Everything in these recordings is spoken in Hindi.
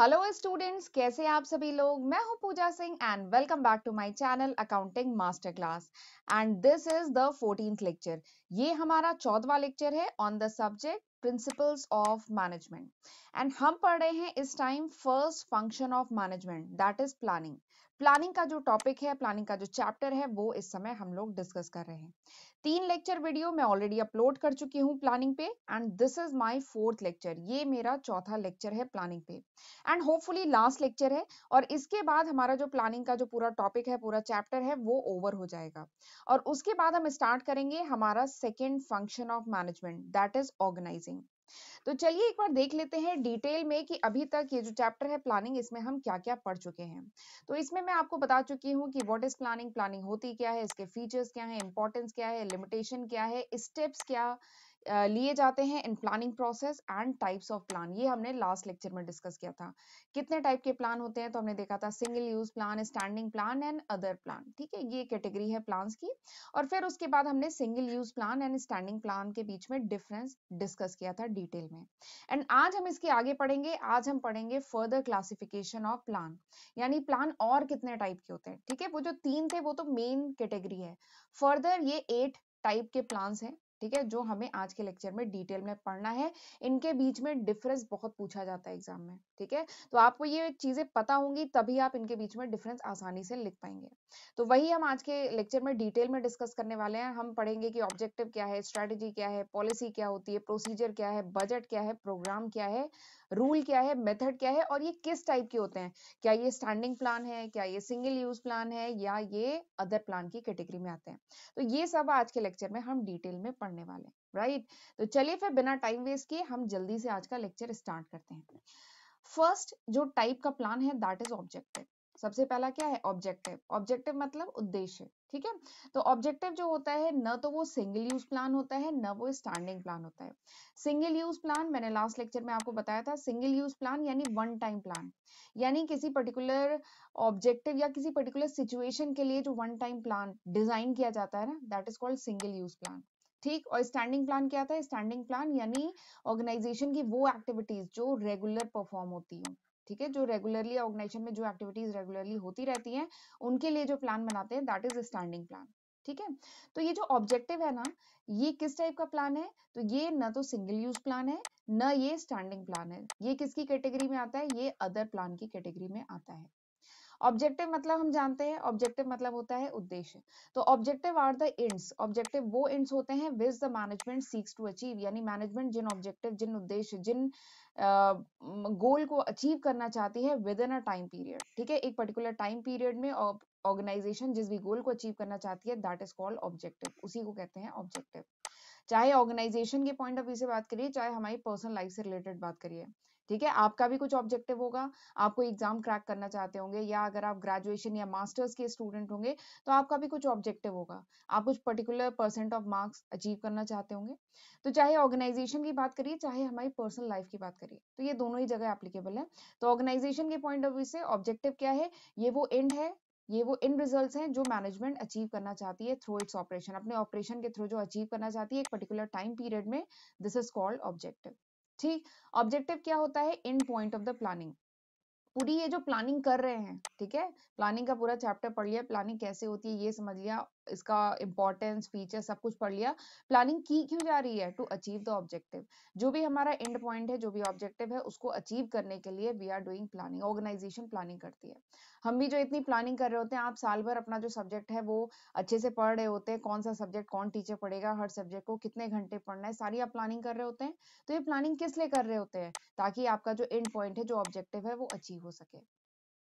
हेलो स्टूडेंट्स कैसे आप सभी लोग मैं हूं Pooja Singh and welcome back to my channel accounting master class and this is the fourteen lecture ये हमारा चौदवा लेक्चर है on the subject principles of management and हम पढ़ रहे हैं इस time first function of management that is planning planning का जो टॉपिक है प्लानिंग का जो चैप्टर है वो इस समय हम लोग डिस्कस कर रहे हैं तीन लेक्चर वीडियो मैं ऑलरेडी अपलोड कर चुकी हूँ प्लानिंग पे and this is my fourth lecture ये मेरा चौथा लेक्चर है प्लानिंग पे एंड होपफुली लास्ट लेक्चर है और इसके बाद हमारा जो प्लानिंग का जो पूरा टॉपिक है पूरा चैप्टर है वो ओवर हो जाएगा और उसके बाद हम स्टार्ट करेंगे हमारा second function of management that is organizing तो चलिए एक बार देख लेते हैं डिटेल में कि अभी तक ये जो चैप्टर है प्लानिंग इसमें हम क्या क्या पढ़ चुके हैं तो इसमें मैं आपको बता चुकी हूँ कि व्हाट इज प्लानिंग प्लानिंग होती क्या है इसके फीचर्स क्या है इंपॉर्टेंस क्या है लिमिटेशन क्या है स्टेप्स क्या लिए जाते हैं इन planning process and types of plan ये हमने लास्ट लेक्चर में डिस्कस किया था कितने टाइप के प्लान होते हैं तो हमने देखा था single use plan standing plan and other plan ठीक है ये कैटेगरी है प्लान की और फिर उसके बाद हमने single use plan and standing plan के बीच में डिफरेंस डिस्कस किया था डिटेल में एंड आज हम इसके आगे पढ़ेंगे आज हम पढ़ेंगे फर्दर क्लासिफिकेशन ऑफ प्लान यानी प्लान और कितने टाइप के होते हैं ठीक है वो जो तीन थे वो तो मेन कैटेगरी है फर्दर ये एट टाइप के प्लान हैं ठीक है जो हमें आज के लेक्चर में डिटेल में पढ़ना है इनके बीच में डिफरेंस बहुत पूछा जाता है एग्जाम में ठीक है तो आपको ये चीजें पता होंगी तभी आप इनके बीच में डिफरेंस आसानी से लिख पाएंगे तो वही हम आज के लेक्चर में डिटेल में डिस्कस करने वाले हैं हम पढ़ेंगे कि ऑब्जेक्टिव क्या है स्ट्रैटेजी क्या है पॉलिसी क्या होती है प्रोसीजर क्या है बजट क्या है प्रोग्राम क्या है रूल क्या है मेथड क्या है और ये किस टाइप के होते हैं क्या ये स्टैंडिंग प्लान है क्या ये सिंगल यूज प्लान है या ये अदर प्लान की कैटेगरी में आते हैं तो ये सब आज के लेक्चर में हम डिटेल में पढ़ने वाले हैं राइट तो चलिए फिर बिना टाइम वेस्ट किए हम जल्दी से आज का लेक्चर स्टार्ट करते हैं फर्स्ट जो टाइप का प्लान है दैट इज ऑब्जेक्टिव सबसे पहला क्या है ऑब्जेक्टिव ऑब्जेक्टिव मतलब उद्देश्य ठीक है तो ऑब्जेक्टिव जो होता है न तो वो सिंगल यूज प्लान होता है न वो स्टैंडिंग प्लान होता है सिंगल यूज प्लान मैंने लास्ट लेक्चर में आपको बताया था सिंगल यूज प्लान यानी वन टाइम प्लान यानी किसी पर्टिकुलर ऑब्जेक्टिव या किसी पर्टिकुलर सिचुएशन के लिए जो वन टाइम प्लान डिजाइन किया जाता है ना that is called single use plan ठीक और स्टैंडिंग प्लान क्या था स्टैंडिंग प्लान यानी ऑर्गेनाइजेशन की वो एक्टिविटीज जो रेगुलर परफॉर्म होती हूँ ठीक है जो रेगुलरली ऑर्गेनाइजेशन में जो एक्टिविटीज रेगुलरली होती रहती हैं उनके लिए जो प्लान बनाते हैं दैट इज स्टैंडिंग प्लान ठीक है तो ये जो ऑब्जेक्टिव है ना ये किस टाइप का प्लान है तो ये ना तो सिंगल यूज प्लान है ना ये स्टैंडिंग प्लान है ये किसकी कैटेगरी में आता है ये अदर प्लान की कैटेगरी में आता है ऑब्जेक्टिव मतलब हम जानते हैं ऑब्जेक्टिव मतलब होता है उद्देश्य तो objective are the ends objective वो इंड्स होते हैं which the management seeks to achieve यानी मैनेजमेंट जिन ऑब्जेक्टिव जिन उद्देश्य जिन गोल uh, को अचीव करना चाहती है within a time period ठीक है एक पर्टिकुलर टाइम पीरियड में ऑर्गेनाइजेशन जिस भी गोल को अचीव करना चाहती है दैट इज कॉल्ड ऑब्जेक्टिव उसी को कहते हैं ऑब्जेक्टिव चाहे ऑर्गेनाइजेशन के पॉइंट ऑफ व्यू से बात करिए चाहे हमारी पर्सनल लाइफ से रिलेटेड बात करिए ठीक है आपका भी कुछ ऑब्जेक्टिव होगा आप कोई एग्जाम क्रैक करना चाहते होंगे या अगर आप ग्रेजुएशन या मास्टर्स के स्टूडेंट होंगे तो आपका भी कुछ ऑब्जेक्टिव होगा आप कुछ particular percent of marks achieve करना चाहते होंगे तो चाहे ऑर्गेनाइजेशन की बात करिए चाहे हमारी पर्सनल लाइफ की बात करिए तो ये दोनों ही जगह एप्लीकेबल है तो ऑर्गेनाइजेशन के पॉइंट ऑफ व्यू से ऑब्जेक्टिव क्या है ये वो एंड है ये वो इन रिजल्ट्स हैं जो मैनेजमेंट अचीव करना चाहती है थ्रू इट्स ऑपरेशन अपने ऑपरेशन के थ्रू जो अचीव करना चाहती है एक पर्टिकुलर टाइम पीरियड में दिस इज कॉल्ड ऑब्जेक्टिव ठीक ऑब्जेक्टिव क्या होता है end point of the planning पूरी ये जो प्लानिंग कर रहे हैं ठीक है प्लानिंग का पूरा चैप्टर पढ़ लिया प्लानिंग कैसे होती है ये समझ लिया इसका इंपॉर्टेंस फीचर सब कुछ पढ़ लिया प्लानिंग की क्यों जा रही है टू अचीव द ऑब्जेक्टिव जो भी हमारा एंड पॉइंट है जो भी ऑब्जेक्टिव है उसको अचीव करने के लिए we are doing planning organization planning करती है हम भी जो इतनी प्लानिंग कर रहे होते हैं आप साल भर अपना जो सब्जेक्ट है वो अच्छे से पढ़ रहे होते हैं कौन सा सब्जेक्ट कौन टीचर पढ़ेगा हर सब्जेक्ट को कितने घंटे पढ़ना है सारी आप प्लानिंग कर रहे होते हैं तो ये प्लानिंग किस लिए कर रहे होते हैं ताकि आपका जो एंड पॉइंट है जो ऑब्जेक्टिव है वो अचीव हो सके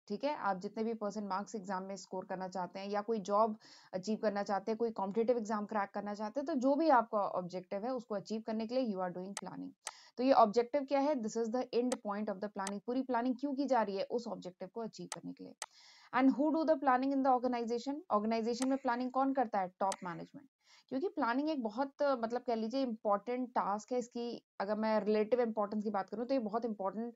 ठीक है आप जितने भी पर्सन मार्क्स एग्जाम में स्कोर करना चाहते हैं या कोई जॉब अचीव करना चाहते हैं कोई कॉम्पिटेटिव एग्जाम क्रैक करना चाहते हैं तो जो भी आपका ऑब्जेक्टिव है उसको अचीव करने के लिए यू आर डूइंग प्लानिंग तो ये ऑब्जेक्टिव क्या है this is the end point of the planning पूरी प्लानिंग क्यों की जा रही है उस ऑब्जेक्टिव को अचीव करने के लिए and who do the planning in the organisation organization में प्लानिंग कौन करता है टॉप मैनेजमेंट क्योंकि प्लानिंग एक बहुत मतलब कह लीजिए इंपॉर्टेंट टास्क है इसकी अगर मैं रिलेटिव इंपॉर्टेंस की बात करूँ तो ये बहुत इंपॉर्टेंट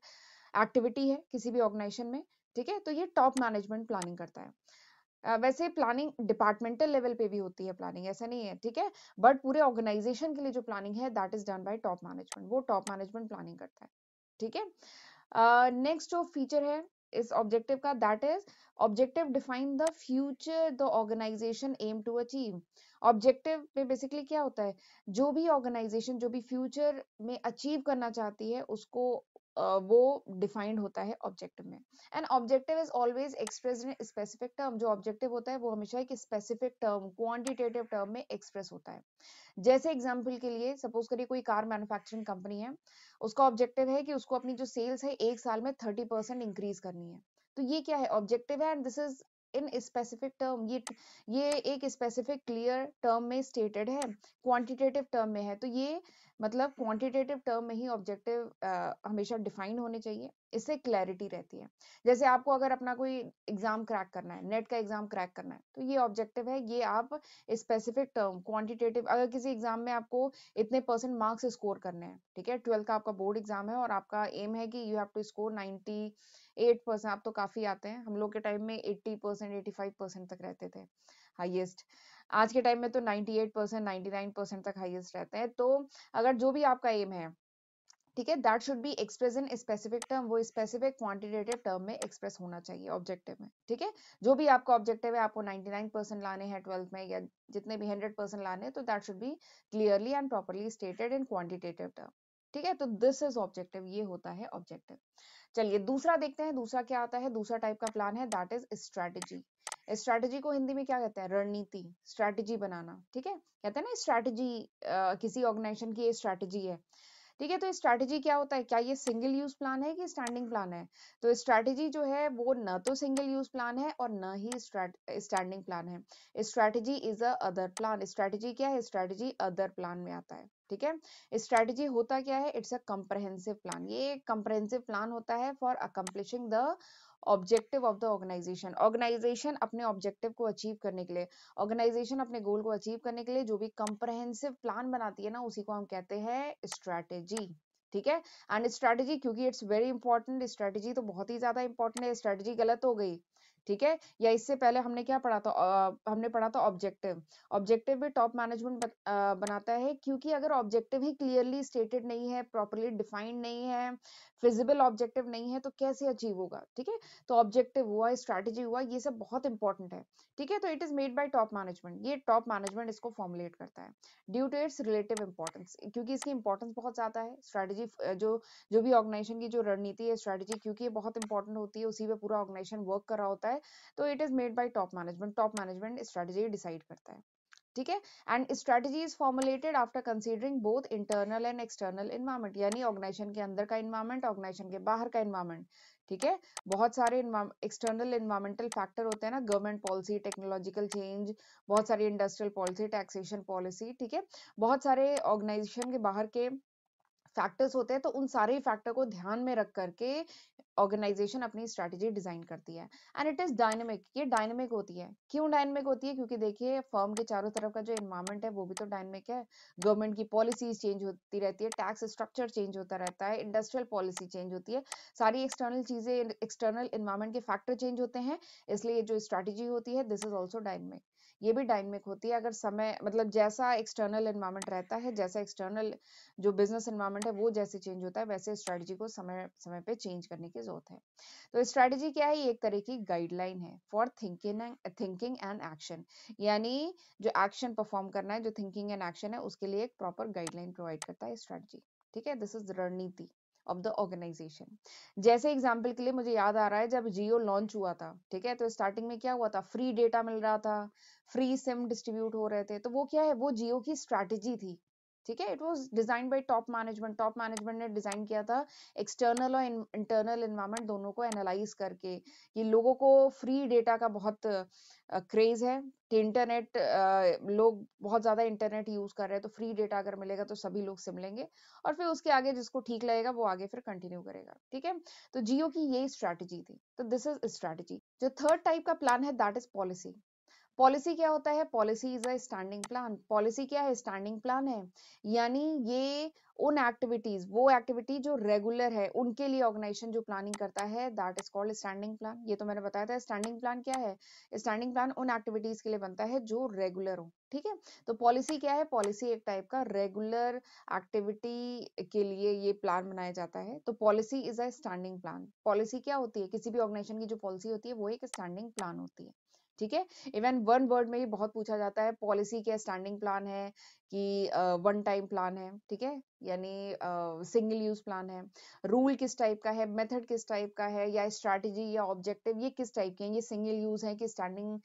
एक्टिविटी है किसी भी ऑर्गेनाइजेशन में ठीक है तो ये टॉप मैनेजमेंट प्लानिंग करता है वैसे प्लानिंग डिपार्टमेंटल लेवल पे भी होती है प्लानिंग ऐसा नहीं है ठीक है बट पूरे ऑर्गेनाइजेशन के लिए जो प्लानिंग है that is done by top management वो टॉप मैनेजमेंट प्लानिंग करता है ठीक है नेक्स्ट जो फीचर है इस ऑब्जेक्टिव का that is objective define the future the organization aim to achieve objective में बेसिकली क्या होता है जो भी ऑर्गेनाइजेशन जो भी फ्यूचर में अचीव करना चाहती है उसको वो डिफाइंड होता है ऑब्जेक्टिव में and objective is always express in specific term जो ऑब्जेक्टिव होता है वो हमेशा एक स्पेसिफिक टर्म क्वांटिटेटिव टर्म में एक्सप्रेस होता है जैसे एग्जांपल के लिए सपोज करिए कोई कार मैन्युफैक्चरिंग कंपनी है उसका ऑब्जेक्टिव है कि उसको अपनी जो सेल्स है एक साल में थर्टी परसेंट इंक्रीज करनी है तो ये क्या है ऑब्जेक्टिव है and this is in specific term ये ये एक स्पेसिफिक क्लियर टर्म में स्टेटेड है क्वांटिटेटिव टर्म में है तो ये मतलब क्वांटिटेटिव टर्म में ही ऑब्जेक्टिव uh, हमेशा डिफाइन होने चाहिए इससे क्लैरिटी रहती है जैसे आपको अगर अपना कोई एग्जाम क्रैक करना है नेट का एग्जाम क्रैक करना है तो ये ऑब्जेक्टिव है ये आप स्पेसिफिक टर्म क्वांटिटेटिव अगर किसी एग्जाम में आपको इतने परसेंट मार्क्स स्कोर करने हैं ठीक है ट्वेल्थ का आपका बोर्ड एग्जाम है और आपका एम है कि you have to score ninety eight percent आप तो काफी आते हैं हम लोग के टाइम में eighty percent eighty five percent तक रहते थे हाईएस्ट आज के टाइम में तो 98 परसेंट नाइन्टी तक हाईएस्ट रहते हैं तो अगर जो भी आपका एम है ठीक है that should be express in specific term वो स्पेसिफिक क्वांटिटेटिव टर्म में एक्सप्रेस होना चाहिए ऑब्जेक्टिव में ठीक है जो भी आपका ऑब्जेक्टिव है आपको 99 परसेंट लाने हैं ट्वेल्थ में या जितने भी 100 परसेंट लाने हैं तो that should be clearly and properly stated in quantitative term ठीक है तो दिस इज ऑब्जेक्टिव ये होता है ऑब्जेक्टिव चलिए दूसरा देखते हैं दूसरा क्या आता है दूसरा टाइप का प्लान है दैट इज स्ट्रेटेजी स्ट्रैटेजी को हिंदी में क्या कहते हैं रणनीति स्ट्रैटेजी बनाना ठीक है कहते हैं ना स्ट्रैटेजी किसी ऑर्गेनाइजेशन की ये स्ट्रैटेजी है ठीक है तो स्ट्रैटेजी क्या होता है क्या ये सिंगल यूज प्लान है कि स्टैंडिंग प्लान है तो स्ट्रैटेजी जो है वो न तो सिंगल यूज प्लान है और न ही स्टैंडिंग प्लान है strategy is a other plan strategy क्या है स्ट्रैटेजी अदर प्लान में आता है ठीक है स्ट्रैटेजी होता क्या है इट्स अ कंप्रहेंसिव प्लान ये कंप्रहेंसिव प्लान होता है for accomplishing the objective of the organisation organization अपने ऑब्जेक्टिव को अचीव करने के लिए ऑर्गेनाइजेशन अपने गोल को अचीव करने के लिए जो भी कंप्रहेंसिव प्लान बनाती है ना उसी को हम कहते हैं स्ट्रैटेजी ठीक है एंड स्ट्रेटेजी क्योंकि इट्स वेरी इंपॉर्टेंट स्ट्रेटेजी तो बहुत ही ज्यादा इंपॉर्टेंट है स्ट्रैटेजी गलत हो गई ठीक है या इससे पहले हमने क्या पढ़ा था आ, हमने पढ़ा था ऑब्जेक्टिव ऑब्जेक्टिव भी टॉप मैनेजमेंट बनाता है क्योंकि अगर ऑब्जेक्टिव ही क्लियरली स्टेटेड नहीं है प्रॉपरली डिफाइंड नहीं है फिजिबल ऑब्जेक्टिव नहीं है तो कैसे अचीव होगा ठीक है तो ऑब्जेक्टिव हुआ स्ट्रेटेजी हुआ ये सब बहुत इंपॉर्टेंट है ठीक है तो it is made by top management ये टॉप मैनेजमेंट इसको फॉर्मुलेट करता है due to its relative importance क्योंकि इसकी इंपॉर्टेंस बहुत ज्यादा है स्ट्रेटेजी जो जो भी ऑर्गेनाइजेशन की जो रणनीति है स्ट्रेटेजी क्योंकि ये बहुत इंपॉर्टेंट होती है उसी पर पूरा ऑर्गेनाइजेशन वर्क कर रहा होता है होता है तो it is made by top management top management strategy decide करता है ठीक है and strategy is formulated after considering both internal and external environment यानी ऑर्गेनाइजेशन के अंदर का इन्वायरमेंट ऑर्गेनाइजेशन के बाहर का इन्वायरमेंट ठीक है बहुत सारे एक्सटर्नल इन्वायरमेंटल फैक्टर होते हैं ना गवर्नमेंट पॉलिसी टेक्नोलॉजिकल चेंज बहुत सारी इंडस्ट्रियल पॉलिसी टैक्सेशन पॉलिसी ठीक है बहुत सारे ऑर्गेनाइजेशन के बाहर के फैक्टर्स होते हैं तो उन सारे फैक्टर को ध्यान में रख करके ऑर्गेनाइजेशन अपनी स्ट्रैटेजी डिजाइन करती है एंड इट इज डायनेमिक ये डायनेमिक होती है क्यों डायनेमिक होती है क्योंकि देखिए फर्म के चारों तरफ का जो इन्वायरमेंट है वो भी तो डायनेमिक है गवर्नमेंट की पॉलिसीज चेंज होती रहती है टैक्स स्ट्रक्चर चेंज होता रहता है इंडस्ट्रियल पॉलिसी चेंज होती है सारी एक्सटर्नल चीजें एक्सटर्नल इन्वायरमेंट के फैक्टर चेंज होते हैं इसलिए जो स्ट्रेटेजी होती है दिस इज ऑल्सो डायनेमिक ये भी डायनेमिक होती है अगर समय मतलब जैसा एक्सटर्नल इन्वायरमेंट रहता है जैसा एक्सटर्नल जो बिजनेस इन्वायरमेंट है वो जैसे चेंज होता है वैसे स्ट्रैटेजी को समय समय पे चेंज करने की जरूरत है तो स्ट्रैटेजी क्या है ये एक तरह की गाइडलाइन है for thinking thinking and action यानी जो एक्शन परफॉर्म करना है जो थिंकिंग एंड एक्शन है उसके लिए एक प्रॉपर गाइडलाइन प्रोवाइड करता है स्ट्रैटेजी ठीक है दिस इज रणनीति ऑफ द ऑर्गेनाइजेशन जैसे एग्जाम्पल के लिए मुझे याद आ रहा है जब जियो लॉन्च हुआ था ठीक है तो स्टार्टिंग में क्या हुआ था फ्री डेटा मिल रहा था फ्री सिम डिस्ट्रीब्यूट हो रहे थे तो वो क्या है वो जियो की स्ट्रैटेजी थी ठीक है it was design by top management top management ने डिजाइन किया था एक्सटर्नल और इंटरनल इन्वायरमेंट दोनों को एनालाइज करके ये लोगों को फ्री डेटा का बहुत क्रेज है कि इंटरनेट लोग बहुत ज़्यादा इंटरनेट यूज़ कर रहे हैं तो फ्री डेटा अगर मिलेगा तो सभी लोग सिम लेंगे और फिर उसके आगे जिसको ठीक लगेगा वो आगे फिर कंटिन्यू करेगा ठीक है तो जियो की यही स्ट्रैटेजी थी तो दिस इज स्ट्रैटेजी जो थर्ड टाइप का प्लान है दैट इज पॉलिसी पॉलिसी क्या होता है policy is a standing plan policy क्या है स्टैंडिंग प्लान है यानी ये उन एक्टिविटीज वो एक्टिविटी जो रेगुलर है उनके लिए ऑर्गेनाइजेशन जो प्लानिंग करता है that is called standing plan ये तो मैंने बताया था स्टैंडिंग प्लान क्या है स्टैंडिंग प्लान उन एक्टिविटीज के लिए बनता है जो रेगुलर हो ठीक है तो पॉलिसी क्या है पॉलिसी एक टाइप का रेगुलर एक्टिविटी के लिए ये प्लान बनाया जाता है तो policy is a standing plan policy क्या होती है किसी भी ऑर्गेनाइजेशन की जो पॉलिसी होती है वो एक स्टैंडिंग प्लान होती है ठीक है इवन वन वर्ड में ही बहुत पूछा जाता है पॉलिसी के स्टैंडिंग प्लान है कि वन टाइम प्लान है ठीक है यानी सिंगल यूज प्लान है रूल किस टाइप का है मेथड किस टाइप का है या स्ट्रेटजी या ऑब्जेक्टिव ये किस टाइप के हैं ये सिंगल यूज है कि स्टैंडिंग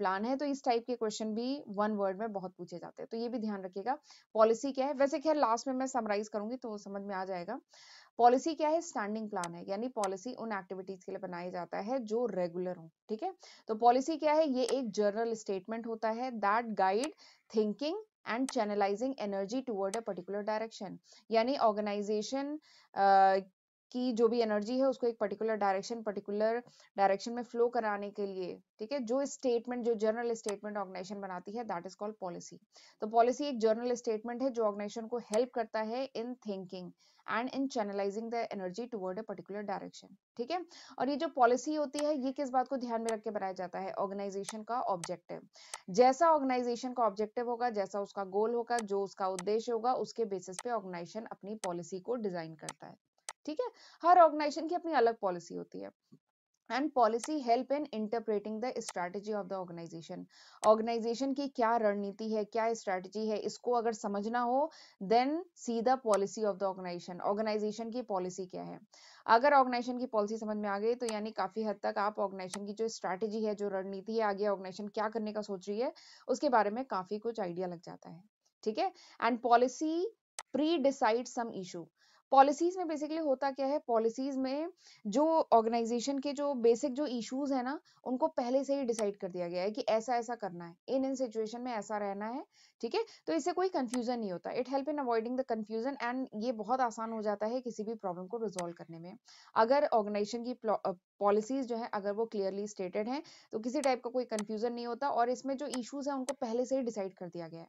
प्लान है तो इस टाइप के क्वेश्चन भी वन वर्ड में बहुत पूछे जाते हैं तो ये भी ध्यान रखिएगा पॉलिसी क्या है वैसे खैर लास्ट में मैं समराइज करूंगी तो समझ में आ जाएगा पॉलिसी क्या है स्टैंडिंग प्लान है यानी पॉलिसी उन एक्टिविटीज के लिए बनाया जाता है जो रेगुलर हो ठीक है तो पॉलिसी क्या है ये एक जर्नल स्टेटमेंट होता है that guide thinking and channelizing energy toward a particular direction यानी ऑर्गेनाइजेशन कि जो भी एनर्जी है उसको एक पर्टिकुलर डायरेक्शन पर्टिकुलर डायरेक्शन में फ्लो कराने के लिए ठीक है जो स्टेटमेंट जो जर्नल स्टेटमेंट ऑर्गेनाइजेशन बनाती है दैट इज कॉल्ड पॉलिसी तो पॉलिसी एक जर्नल स्टेटमेंट है जो ऑर्गेनाइजेशन को हेल्प करता है in thinking and in channelizing the energy toward a particular direction ठीक है और ये जो पॉलिसी होती है ये किस बात को ध्यान में रख के बनाया जाता है ऑर्गेनाइजेशन का ऑब्जेक्टिव जैसा ऑर्गेनाइजेशन का ऑब्जेक्टिव होगा जैसा उसका गोल होगा जो उसका उद्देश्य होगा उसके बेसिस पे ऑर्गेनाइजेशन अपनी पॉलिसी को डिजाइन करता है ठीक है हर ऑर्गेनाइजेशन की अपनी अलग पॉलिसी होती है and policy help in interpreting the strategy of the organisation organization की क्या रणनीति है क्या स्ट्रैटेजी है इसको अगर समझना हो then see the policy of the organisation organization की पॉलिसी क्या है अगर ऑर्गेनाइजेशन की पॉलिसी समझ में आ गई तो यानी काफी हद तक आप ऑर्गेनाइजेशन की जो स्ट्रैटेजी है जो रणनीति है आगे ऑर्गेनाइजेशन क्या करने का सोच रही है उसके बारे में काफी कुछ आइडिया लग जाता है ठीक है and policy pre decide some issue policies में बेसिकली होता क्या है पॉलिसीज में जो ऑर्गेनाइजेशन के जो बेसिक जो इश्यूज है ना उनको पहले से ही डिसाइड कर दिया गया है कि ऐसा ऐसा करना है इन इन सिचुएशन में ऐसा रहना है ठीक है तो इससे कोई कंफ्यूजन नहीं होता it help in avoiding the confusion and ये बहुत आसान हो जाता है किसी भी प्रॉब्लम को रिजोल्व करने में अगर ऑर्गेनाइजेशन की पॉलिसीज जो है अगर वो क्लियरली स्टेटेड है तो किसी टाइप का कोई कंफ्यूजन नहीं होता और इसमें जो इशूज है उनको पहले से ही डिसाइड कर दिया गया है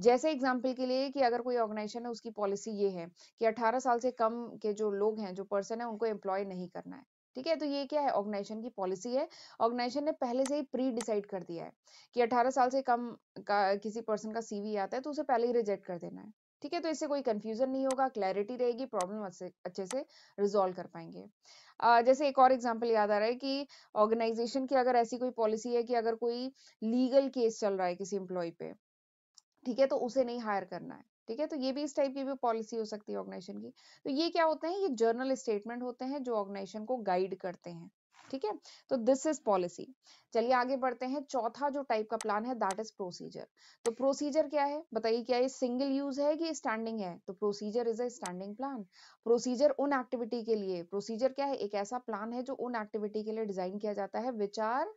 जैसे एग्जाम्पल के लिए कि अगर कोई ऑर्गेनाइजेशन है उसकी पॉलिसी ये है कि 18 साल से कम के जो लोग हैं जो पर्सन है उनको एम्प्लॉय नहीं करना है ठीक है तो ये क्या है ऑर्गेनाइजेशन की पॉलिसी है ऑर्गेनाइजेशन ने पहले से ही प्री डिसाइड कर दिया है कि 18 साल से कम का किसी पर्सन का सीवी आता है तो उसे पहले ही रिजेक्ट कर देना है ठीक है तो इससे कोई कंफ्यूजन नहीं होगा क्लैरिटी रहेगी प्रॉब्लम अच्छे से रिजोल्व कर पाएंगे आ, जैसे एक और एग्जांपल याद आ रहा है कि ऑर्गेनाइजेशन की अगर ऐसी कोई पॉलिसी है कि अगर कोई लीगल केस चल रहा है किसी एम्प्लॉय पे ठीक है तो उसे नहीं हायर करना है ठीक है तो ये भी इस टाइप की भी पॉलिसी हो सकती है ऑर्गेनाइजेशन की तो ये क्या होते हैं ये जर्नल स्टेटमेंट होते हैं जो ऑर्गेनाइजेशन को गाइड करते हैं ठीक है तो दिस इज पॉलिसी चलिए आगे बढ़ते हैं चौथा जो टाइप का प्लान है दैट इज प्रोसीजर तो प्रोसीजर क्या है बताइए क्या ये सिंगल यूज है कि स्टैंडिंग है तो procedure is a standing plan procedure उन एक्टिविटी के लिए प्रोसीजर क्या है एक ऐसा प्लान है जो उन एक्टिविटी के लिए डिजाइन किया जाता है which are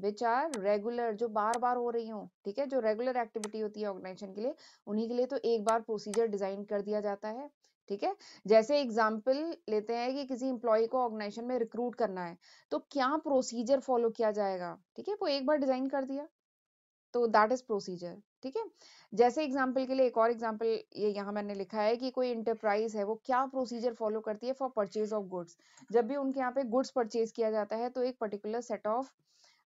which are regular जो बार बार हो रही हो ठीक है जो रेगुलर एक्टिविटी होती है ऑर्गेनाइजेशन के लिए उन्हीं के लिए तो एक बार प्रोसीजर डिजाइन कर दिया जाता है ठीक है जैसे एग्जाम्पल लेते हैं कि किसी इंप्लॉय को ऑर्गेनाइजेशन में रिक्रूट करना है तो क्या प्रोसीजर फॉलो किया जाएगा ठीक है वो एक बार डिजाइन कर दिया तो दैट इज प्रोसीजर ठीक है जैसे एग्जाम्पल के लिए एक और एग्जाम्पल ये यहाँ मैंने लिखा है कि कोई इंटरप्राइज है वो क्या प्रोसीजर फॉलो करती है फॉर परचेज ऑफ गुड्स जब भी उनके यहाँ पे गुड्स परचेज किया जाता है तो एक पर्टिकुलर सेट ऑफ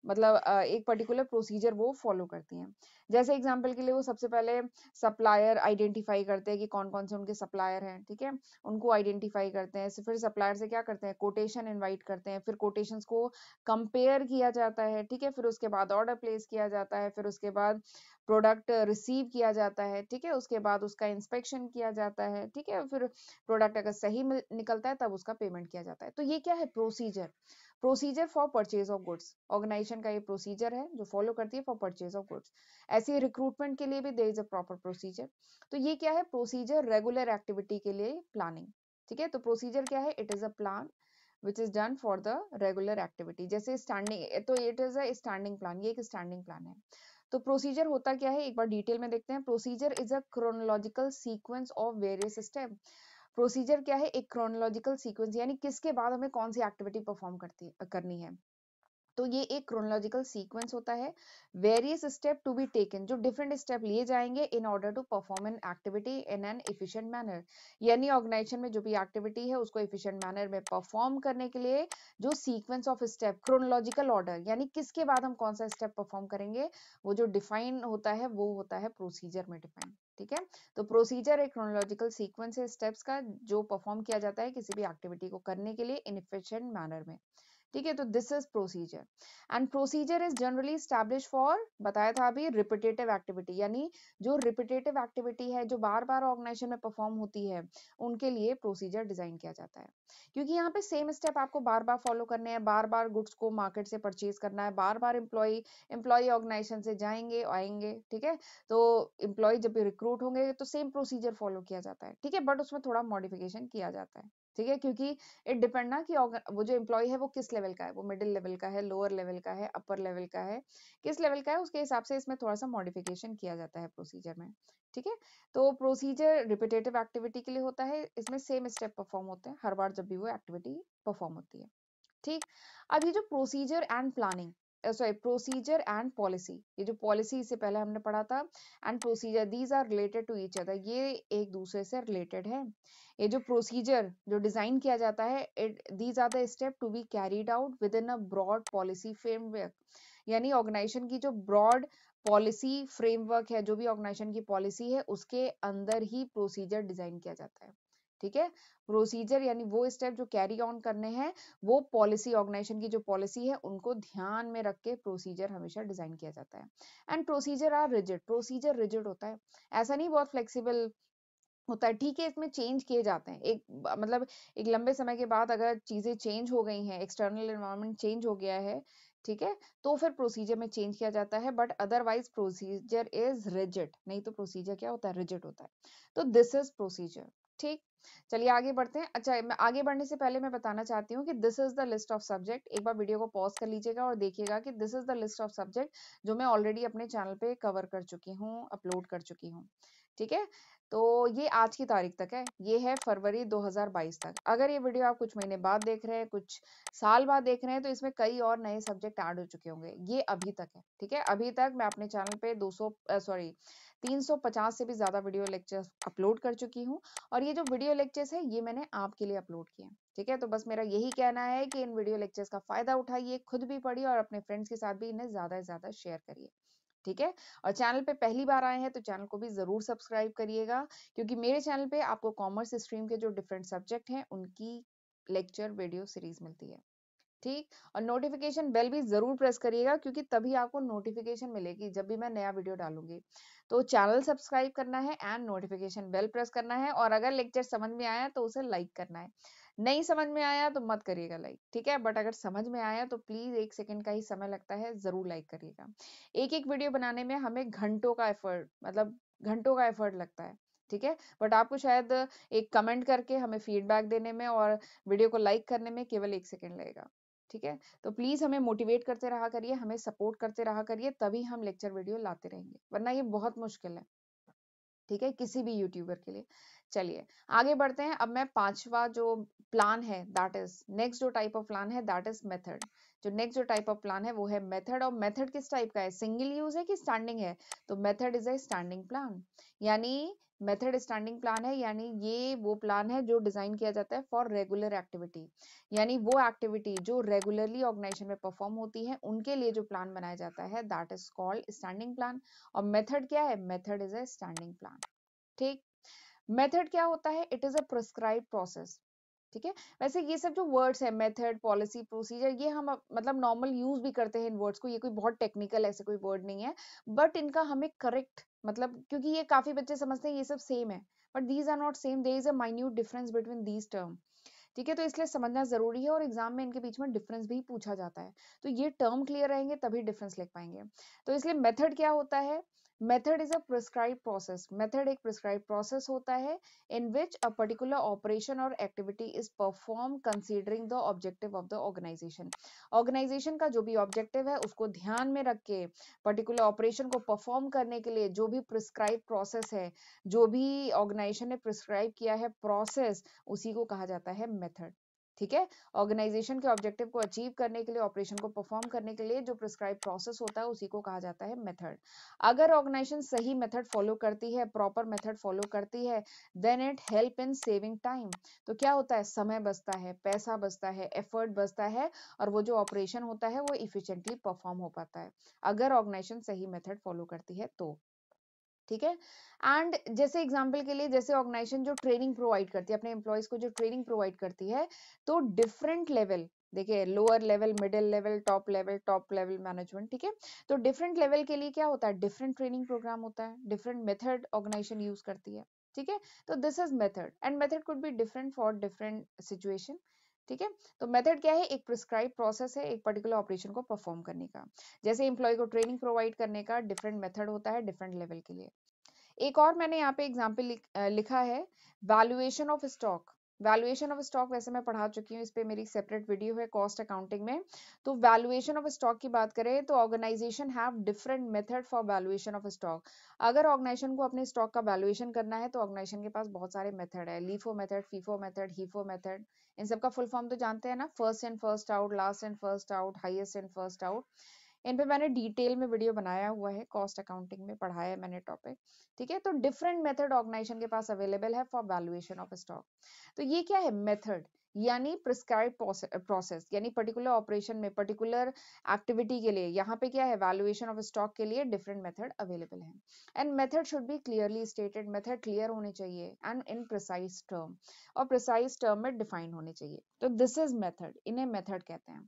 मतलब एक पर्टिकुलर प्रोसीजर वो फॉलो करती हैं जैसे एग्जाम्पल के लिए वो सबसे पहले सप्लायर आइडेंटिफाई करते हैं कि कौन कौन से उनके सप्लायर हैं ठीक है उनको आइडेंटिफाई करते हैं फिर सप्लायर से क्या करते हैं कोटेशन इन्वाइट करते हैं फिर कोटेशन को कंपेयर किया जाता है ठीक है फिर उसके बाद ऑर्डर प्लेस किया जाता है फिर उसके बाद प्रोडक्ट रिसीव किया जाता है ठीक है उसके बाद उसका इंस्पेक्शन किया जाता है ठीक है फिर प्रोडक्ट अगर सही निकलता है तब उसका पेमेंट किया जाता है तो ये क्या है procedure procedure for purchase of goods organization का ये प्रोसीजर है जो फॉलो करती है फॉर परचेज ऑफ गुड्स ऐसे रिक्रूटमेंट के लिए भी there is a proper procedure तो ये क्या है प्रोसीजर रेगुलर एक्टिविटी के लिए प्लानिंग ठीक है तो प्रोसीजर क्या है it is a plan which is done for the regular activity जैसे स्टैंडिंग तो it is a standing plan ये एक स्टैंडिंग प्लान है तो प्रोसीजर होता क्या है एक बार डिटेल में देखते हैं procedure is a chronological sequence of various step procedure क्या है एक क्रोनोलॉजिकल सीक्वेंस यानी किसके बाद हमें कौन सी एक्टिविटी परफॉर्म करती करनी है तो ये एक क्रोनोलॉजिकल सीक्वेंस होता है various step to be taken जो डिफरेंट स्टेप लिए जाएंगे in order to perform an activity in an efficient manner यानी ऑर्गेनाइजेशन में जो भी एक्टिविटी है उसको इफिशियंट मैनर में परफॉर्म करने के लिए जो sequence of step chronological order यानी किसके बाद हम कौन सा स्टेप परफॉर्म करेंगे वो जो डिफाइन होता है वो होता है प्रोसीजर में डिफाइन ठीक है तो प्रोसीजर एक क्रोनोलॉजिकल सीक्वेंस है स्टेप्स का जो परफॉर्म किया जाता है किसी भी एक्टिविटी को करने के लिए इन इफिशियंट मैनर में ठीक है तो this is procedure and procedure is generally establish for बताया था अभी रिपीटेटिव एक्टिविटी यानी जो रिपीटेटिव एक्टिविटी है जो बार बार ऑर्गेनाइजेशन में परफॉर्म होती है उनके लिए प्रोसीजर डिजाइन किया जाता है क्योंकि यहाँ पे सेम स्टेप आपको बार बार फॉलो करने हैं बार बार गुड्स को मार्केट से परचेज करना है बार बार एम्प्लॉय एम्प्लॉय ऑर्गेनाइजेशन से जाएंगे आएंगे ठीक है तो एम्प्लॉय जब भी रिक्रूट होंगे तो सेम प्रोसीजर फॉलो किया जाता है ठीक है बट उसमें थोड़ा मॉडिफिकेशन किया जाता है ठीक है क्योंकि इट डिपेंड ना कि वो जो एम्प्लॉय है वो किस लेवल का है वो मिडिल लेवल का है लोअर लेवल का है अपर लेवल का है किस लेवल का है उसके हिसाब से इसमें थोड़ा सा मॉडिफिकेशन किया जाता है प्रोसीजर में ठीक है तो प्रोसीजर रिपीटेटिव एक्टिविटी के लिए होता है इसमें सेम स्टेप परफॉर्म होते हैं हर बार जब भी वो एक्टिविटी परफॉर्म होती है ठीक अब ये जो procedure and planning sorry procedure and policy ये जो पॉलिसी इससे पहले हमने पढ़ा था and procedure these are related to each other ये एक दूसरे से रिलेटेड है ये जो प्रोसीजर जो डिजाइन किया जाता है these are the step to be carried out within a broad policy framework यानी ऑर्गेनाइजेशन की जो ब्रॉड पॉलिसी फ्रेमवर्क है जो भी ऑर्गेनाइजेशन की पॉलिसी है उसके अंदर ही प्रोसीजर डिजाइन किया जाता है ठीक है प्रोसीजर यानी वो स्टेप जो कैरी ऑन करने हैं वो पॉलिसी ऑर्गेनाइजेशन की जो पॉलिसी है उनको ध्यान में रख के प्रोसीजर हमेशा डिजाइन किया जाता है and procedure are rigid procedure rigid होता है ऐसा नहीं बहुत फ्लेक्सीबल होता है ठीक है इसमें चेंज किए जाते हैं एक मतलब एक लंबे समय के बाद अगर चीज़ें चेंज हो गई हैं एक्सटर्नल इन्वायरमेंट चेंज हो गया है ठीक है तो फिर प्रोसीजर में चेंज किया जाता है but otherwise procedure is rigid नहीं तो प्रोसीजर क्या होता है रिजिड होता है तो दिस इज प्रोसीजर ठीक चलिए आगे बढ़ते हैं अच्छा मैं आगे बढ़ने से पहले मैं बताना चाहती हूँ कि this is the list of subject एक बार वीडियो को पॉज कर लीजिएगा और देखिएगा कि this is the list of subject जो मैं ऑलरेडी अपने चैनल पे कवर कर चुकी हूँ अपलोड कर चुकी हूँ ठीक है तो ये आज की तारीख तक है ये है फरवरी 2022 तक अगर ये वीडियो आप कुछ महीने बाद देख रहे हैं कुछ साल बाद देख रहे हैं तो इसमें कई और नए सब्जेक्ट ऐड हो चुके होंगे ये अभी तक है ठीक है अभी तक मैं अपने चैनल पे 200 सॉरी 350 से भी ज़्यादा वीडियो लेक्चर्स अपलोड कर चुकी हूँ और ये जो वीडियो लेक्चर्स है ये मैंने आपके लिए अपलोड किए हैं ठीक है तो बस मेरा यही कहना है कि इन वीडियो लेक्चर्स का फ़ायदा उठाइए खुद भी पढ़िए और अपने फ्रेंड्स के साथ भी इन्हें ज़्यादा से ज़्यादा शेयर करिए ठीक है और चैनल पे पहली बार आए हैं तो चैनल को भी ज़रूर सब्सक्राइब करिएगा क्योंकि मेरे चैनल पे आपको कॉमर्स स्ट्रीम के जो डिफरेंट सब्जेक्ट हैं उनकी लेक्चर वीडियो सीरीज मिलती है ठीक और नोटिफिकेशन बेल भी ज़रूर प्रेस करिएगा क्योंकि तभी आपको नोटिफिकेशन मिलेगी जब भी मैं नया वीडियो डालूंगी तो चैनल सब्सक्राइब करना है एंड नोटिफिकेशन बेल प्रेस करना है और अगर लेक्चर समझ में आया तो उसे लाइक करना है नहीं समझ में आया तो मत करिएगा लाइक ठीक है बट अगर समझ में आया तो प्लीज एक सेकंड का ही समय लगता है जरूर लाइक करिएगा एक एक वीडियो बनाने में हमें घंटों का एफर्ट मतलब घंटों का एफर्ट लगता है ठीक है बट आपको शायद एक कमेंट करके हमें फीडबैक देने में और वीडियो को लाइक करने में केवल एक सेकेंड लगेगा ठीक है तो प्लीज हमें मोटिवेट करते रहा करिए हमें सपोर्ट करते रहा करिए तभी हम लेक्चर वीडियो लाते रहेंगे वरना ये बहुत मुश्किल है ठीक है किसी भी यूट्यूबर के लिए चलिए आगे बढ़ते हैं अब मैं पांचवा जो प्लान है दैट इज नेक्स्ट जो टाइप ऑफ प्लान है दैट इज मेथड जो नेक्स्ट जो टाइप ऑफ प्लान है वो है मेथड और मेथड किस टाइप का है सिंगल यूज है कि स्टैंडिंग है तो method is a standing plan यानी मेथड स्टैंडिंग प्लान है यानी ये वो प्लान है जो डिजाइन किया जाता है फॉर रेगुलर एक्टिविटी यानी वो एक्टिविटी जो रेगुलरली ऑर्गेनाइजेशन में परफॉर्म होती है उनके लिए जो प्लान बनाया जाता है that is called standing plan और मेथड क्या है method is a standing plan ठीक मेथड क्या होता है it is a prescribe process ठीक है वैसे ये सब जो वर्ड्स है मेथड पॉलिसी प्रोसीजर ये हम मतलब नॉर्मल यूज भी करते हैं इन वर्ड्स को ये कोई बहुत टेक्निकल ऐसे कोई वर्ड नहीं है बट इनका हमें करेक्ट मतलब क्योंकि ये काफी बच्चे समझते हैं ये सब सेम है but these are not same there is a minute difference between these term ठीक है तो इसलिए समझना जरूरी है और एग्जाम में इनके बीच में डिफरेंस भी पूछा जाता है तो ये टर्म क्लियर रहेंगे तभी डिफरेंस लिख पाएंगे तो इसलिए मेथड क्या होता है method is a prescribe process method एक प्रिस्क्राइब प्रोसेस होता है in which a particular operation और activity is perform considering the objective of the organisation organisation का जो भी ऑब्जेक्टिव है उसको ध्यान में रख के पर्टिकुलर ऑपरेशन को परफॉर्म करने के लिए जो भी प्रिस्क्राइब प्रोसेस है जो भी ऑर्गेनाइजेशन ने प्रिस्क्राइब किया है प्रोसेस उसी को कहा जाता है मेथड ठीक है ऑर्गेनाइजेशन के ऑब्जेक्टिव को अचीव करने के लिए ऑपरेशन को परफॉर्म करने के लिए जो प्रिस्क्राइब प्रोसेस होता है उसी को कहा जाता है मेथड अगर ऑर्गेनाइजेशन सही मेथड फॉलो करती है प्रॉपर मेथड फॉलो करती है then it help in saving time तो क्या होता है समय बचता है पैसा बचता है एफर्ट बचता है और वो जो ऑपरेशन होता है वो इफिशियंटली परफॉर्म हो पाता है अगर ऑर्गेनाइजेशन सही मेथड फॉलो करती है तो ठीक है एंड जैसे एग्जाम्पल के लिए जैसे ऑर्गेनाइजेशन जो ट्रेनिंग प्रोवाइड करती है अपने एम्प्लॉयज को जो ट्रेनिंग प्रोवाइड करती है तो डिफरेंट लेवल देखिए lower level middle level top level top level management ठीक है तो डिफरेंट लेवल के लिए क्या होता है डिफरेंट ट्रेनिंग प्रोग्राम होता है डिफरेंट मेथड ऑर्गेनाइजेशन यूज करती है ठीक है तो this is method and method could be different for different situation ठीक है तो मेथड क्या है एक प्रिस्क्राइब प्रोसेस है एक पर्टिकुलर ऑपरेशन को परफॉर्म करने का जैसे इंप्लॉय को ट्रेनिंग प्रोवाइड करने का डिफरेंट मेथड होता है डिफरेंट लेवल के लिए एक और मैंने यहाँ पे एग्जाम्पल लिखा है valuation of stock valuation of stock वैसे मैं पढ़ा चुकी हूँ इस पर मेरी सेपरेट वीडियो है कॉस्ट अकाउंटिंग में तो वैल्यूएशन ऑफ स्टॉक की बात करें तो organisation have different method for valuation of stock अगर ऑर्गेनाइजेशन को अपने स्टॉक का वैल्यूएशन करना है तो ऑर्गेनाइजेशन के पास बहुत सारे मेथड है LIFO method FIFO method HIFO method इन सबका फुल फॉर्म तो जानते हैं ना first and first out last and first out highest and first out इन पे मैंने डिटेल में वीडियो बनाया हुआ है कॉस्ट अकाउंटिंग में पढ़ाया है मैंने टॉपिक ठीक है तो डिफरेंट मेथड ऑर्गेनाइजेशन के पास अवेलेबल है फॉर वैल्यूएशन ऑफ स्टॉक तो ये क्या है मेथड यानी प्रिस्क्राइब प्रोसेस यानी पर्टिकुलर ऑपरेशन में पर्टिकुलर एक्टिविटी के लिए यहाँ पे क्या है वैल्यूएशन ऑफ स्टॉक के लिए डिफरेंट मेथड अवेलेबल है and method should be clearly stated method clear होने चाहिए एंड इन प्रिसाइज टर्म और प्रिसाइज टर्म में डिफाइन होने चाहिए तो दिस इज मेथड इन्हें मेथड कहते हैं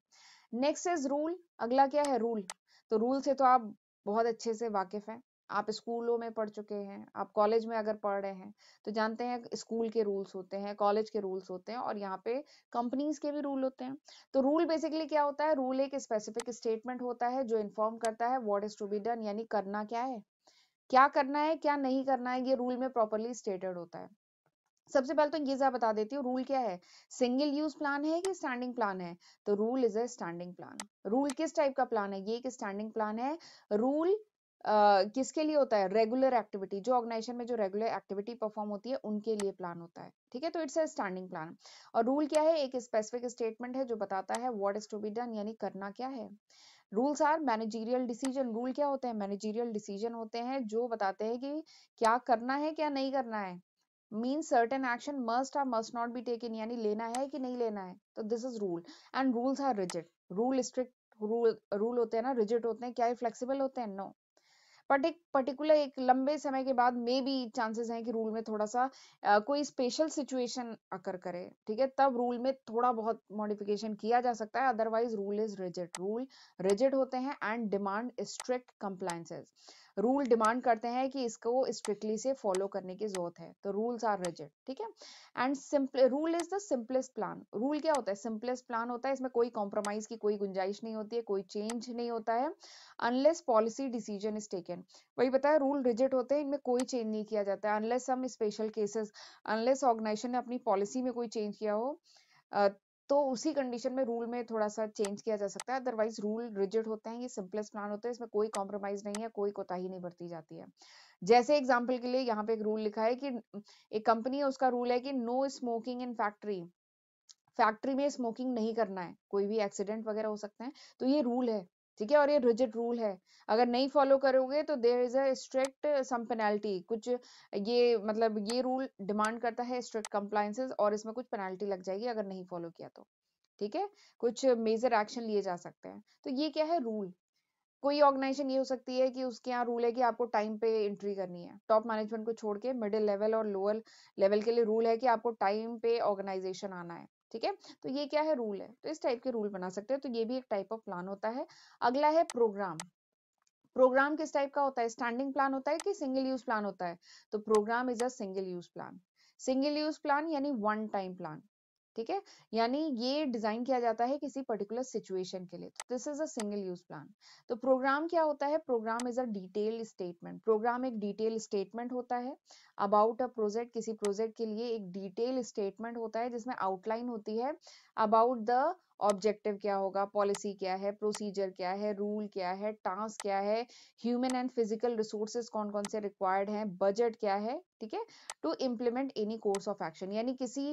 नेक्स्ट इज रूल अगला क्या है रूल तो रूल से तो आप बहुत अच्छे से वाकिफ हैं आप स्कूलों में पढ़ चुके हैं आप कॉलेज में अगर पढ़ रहे हैं तो जानते हैं स्कूल के रूल्स होते हैं कॉलेज के रूल्स होते हैं और यहाँ पे कंपनीज के भी रूल होते हैं तो रूल बेसिकली क्या होता है रूल एक स्पेसिफिक स्टेटमेंट होता है जो इन्फॉर्म करता है what is to be done यानी करना क्या है क्या करना है क्या नहीं करना है ये रूल में प्रॉपरली स्टेटेड होता है सबसे पहले तो ये जरा बता देती हूँ रूल क्या है सिंगल यूज प्लान है कि स्टैंडिंग प्लान है तो rule is a standing plan rule किस टाइप का प्लान है ये एक स्टैंडिंग प्लान है रूल Uh, किसके लिए होता है रेगुलर एक्टिविटी जो ऑर्गेनाइजेशन में जो रेगुलर एक्टिविटी परफॉर्म होती है उनके लिए प्लान होता है ठीक है तो इट्स अ स्टैंडिंग प्लान और रूल क्या है एक स्पेसिफिक स्टेटमेंट है जो बताता है what is to be done यानी करना क्या है rules are managerial decision rule क्या होते हैं मैनेजीरियल डिसीजन होते हैं जो बताते हैं कि क्या करना है क्या नहीं करना है mean certain action must or must not be taken यानी लेना है कि नहीं लेना है तो this is rule and rules are rigid rule strict rule rule होते हैं ना रिजिड होते हैं क्या ये फ्लेक्सिबल होते हैं नो बट एक पर्टिकुलर एक लंबे समय के बाद मे बी चांसेस हैं कि रूल में थोड़ा सा आ, कोई स्पेशल सिचुएशन अकर करे ठीक है तब रूल में थोड़ा बहुत मॉडिफिकेशन किया जा सकता है otherwise rule is rigid rule rigid होते हैं and demand strict compliances rule demand करते हैं कि इसको स्ट्रिक्टली से फॉलो करने की जरूरत है तो रूल्स आर रिजिड ठीक है and simple rule is the simplest plan rule क्या होता है सिंपलेस्ट प्लान होता है इसमें कोई कॉम्प्रोमाइज की कोई गुंजाइश नहीं होती है कोई चेंज नहीं होता है unless policy decision is taken वही बताया रूल रिजिड होते हैं इनमें कोई चेंज नहीं किया जाता है unless some special cases unless organisation ने अपनी पॉलिसी में कोई चेंज किया हो तो उसी कंडीशन में रूल में थोड़ा सा चेंज किया जा सकता है अदरवाइज रूल रिजिड होते हैं ये सिंपलेस्ट प्लान होते हैं इसमें कोई कॉम्प्रोमाइज नहीं है कोई कोताही नहीं बरती जाती है जैसे एग्जाम्पल के लिए यहाँ पे एक रूल लिखा है कि एक कंपनी है उसका रूल है कि no smoking in factory factory में स्मोकिंग नहीं करना है कोई भी एक्सीडेंट वगैरह हो सकते हैं तो ये रूल है ठीक है और ये रिजिड रूल है अगर नहीं फॉलो करोगे तो there is a strict some penalty कुछ ये मतलब ये रूल डिमांड करता है स्ट्रिक्ट कंप्लाइंसेज और इसमें कुछ पेनल्टी लग जाएगी अगर नहीं फॉलो किया तो ठीक है कुछ मेजर एक्शन लिए जा सकते हैं तो ये क्या है रूल कोई ऑर्गेनाइजेशन ये हो सकती है कि उसके यहाँ रूल है कि आपको टाइम पे एंट्री करनी है टॉप मैनेजमेंट को छोड़ के मिडिल लेवल और लोअर लेवल के लिए रूल है कि आपको टाइम पे ऑर्गेनाइजेशन आना है ठीक है तो ये क्या है रूल है तो इस टाइप के रूल बना सकते हैं तो ये भी एक टाइप ऑफ प्लान होता है अगला है प्रोग्राम प्रोग्राम किस टाइप का होता है स्टैंडिंग प्लान होता है कि सिंगल यूज प्लान होता है तो programme is a single use plan single use plan यानी वन टाइम प्लान ठीक है यानी ये डिजाइन किया जाता है किसी पर्टिकुलर सिचुएशन के लिए this is a single use plan तो प्रोग्राम तो क्या होता है programme is a detail statement programme एक डिटेल स्टेटमेंट होता है अबाउट अ प्रोजेक्ट किसी प्रोजेक्ट के लिए एक डिटेल स्टेटमेंट होता है जिसमें आउटलाइन होती है अबाउट द ऑब्जेक्टिव क्या होगा पॉलिसी क्या है प्रोसीजर क्या है रूल क्या है टास्क क्या है ह्यूमन एंड फिजिकल रिसोर्सेज कौन कौन से रिक्वायर्ड हैं बजट क्या है ठीक है to implement any course of action यानी किसी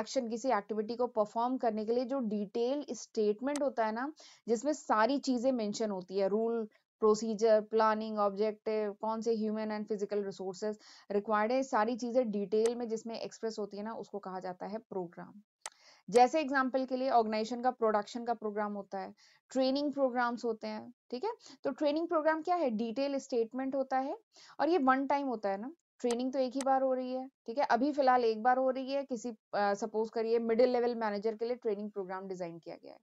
एक्शन किसी एक्टिविटी को परफॉर्म करने के लिए जो डिटेल स्टेटमेंट होता है ना जिसमें सारी चीजें मैंशन होती है रूल प्रोसीजर प्लानिंग ऑब्जेक्टिव कौन से human and physical resources required है सारी चीजें डिटेल में जिसमें एक्सप्रेस होती है ना उसको कहा जाता है प्रोग्राम जैसे एग्जाम्पल के लिए ऑर्गेनाइजेशन का प्रोडक्शन का प्रोग्राम होता है ट्रेनिंग प्रोग्राम्स होते हैं ठीक है तो ट्रेनिंग प्रोग्राम क्या है डिटेल स्टेटमेंट होता है और ये वन टाइम होता है ना ट्रेनिंग तो एक ही बार हो रही है ठीक है अभी फिलहाल एक बार हो रही है किसी सपोज करिए मिडिल लेवल मैनेजर के लिए ट्रेनिंग प्रोग्राम डिजाइन किया गया है